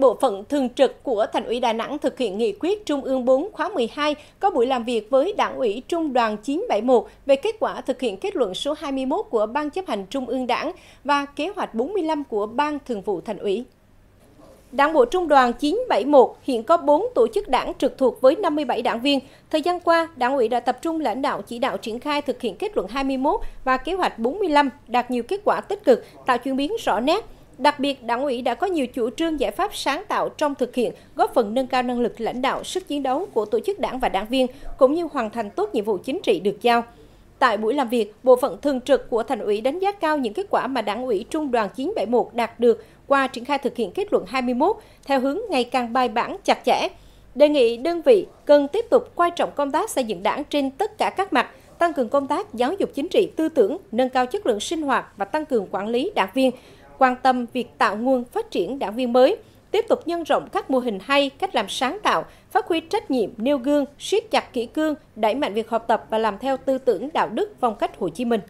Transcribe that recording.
Bộ phận thường trực của Thành ủy Đà Nẵng thực hiện nghị quyết Trung ương 4 khóa 12 có buổi làm việc với Đảng ủy Trung đoàn 971 về kết quả thực hiện kết luận số 21 của Ban chấp hành Trung ương Đảng và kế hoạch 45 của Ban Thường vụ Thành ủy. Đảng bộ Trung đoàn 971 hiện có 4 tổ chức đảng trực thuộc với 57 đảng viên. Thời gian qua, Đảng ủy đã tập trung lãnh đạo chỉ đạo triển khai thực hiện kết luận 21 và kế hoạch 45 đạt nhiều kết quả tích cực, tạo chuyển biến rõ nét. Đặc biệt, đảng ủy đã có nhiều chủ trương giải pháp sáng tạo trong thực hiện, góp phần nâng cao năng lực lãnh đạo, sức chiến đấu của tổ chức đảng và đảng viên, cũng như hoàn thành tốt nhiệm vụ chính trị được giao. Tại buổi làm việc, bộ phận thường trực của thành ủy đánh giá cao những kết quả mà Đảng ủy Trung đoàn 971 đạt được qua triển khai thực hiện kết luận 21 theo hướng ngày càng bài bản chặt chẽ. Đề nghị đơn vị cần tiếp tục quan trọng công tác xây dựng đảng trên tất cả các mặt, tăng cường công tác giáo dục chính trị tư tưởng, nâng cao chất lượng sinh hoạt và tăng cường quản lý đảng viên, quan tâm việc tạo nguồn phát triển đảng viên mới, tiếp tục nhân rộng các mô hình hay, cách làm sáng tạo, phát huy trách nhiệm, nêu gương, siết chặt kỷ cương, đẩy mạnh việc học tập và làm theo tư tưởng đạo đức phong cách Hồ Chí Minh.